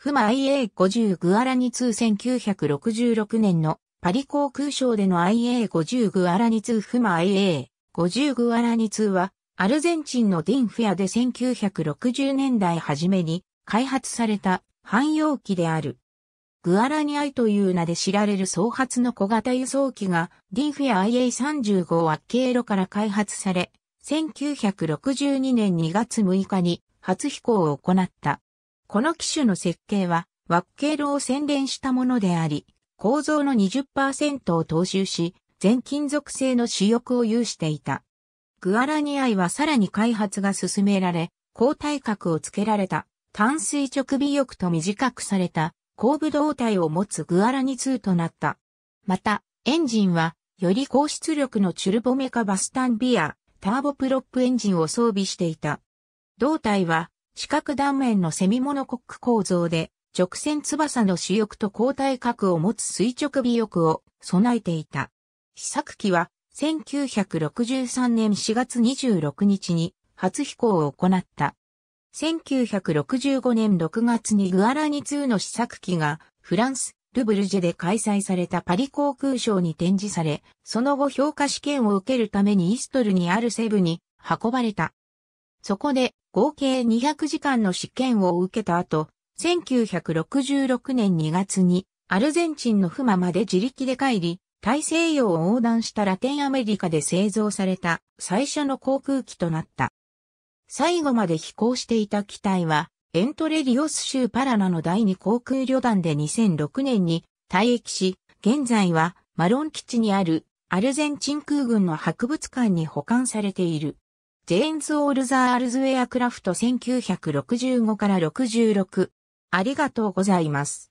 フマ IA50 グアラニ2 1966年のパリ航空ショーでの IA50 グアラニ2フマ IA50 グアラニ2はアルゼンチンのディンフェアで1960年代初めに開発された汎用機である。グアラニアイという名で知られる創発の小型輸送機がディンフェア IA35 は経路から開発され、1962年2月6日に初飛行を行った。この機種の設計は、ワッケールを洗練したものであり、構造の20%を踏襲し、全金属製の主翼を有していた。グアラニアイはさらに開発が進められ、高体格を付けられた、単垂直尾翼と短くされた、後部胴体を持つグアラニ2となった。また、エンジンは、より高出力のチュルボメカバスタンビア、ターボプロップエンジンを装備していた。胴体は、四角断面のセミモノコック構造で、直線翼の主翼と交代角を持つ垂直尾翼を備えていた。試作機は1963年4月26日に初飛行を行った。1965年6月にグアラニ2の試作機がフランス、ルブルジェで開催されたパリ航空ショーに展示され、その後評価試験を受けるためにイストルにあるセブに運ばれた。そこで合計200時間の試験を受けた後、1966年2月にアルゼンチンのフマまで自力で帰り、大西洋を横断したラテンアメリカで製造された最初の航空機となった。最後まで飛行していた機体は、エントレリオス州パラナの第2航空旅団で2006年に退役し、現在はマロン基地にあるアルゼンチン空軍の博物館に保管されている。ジェーンズ・オールザー・アルズ・エアクラフト1965から66。ありがとうございます。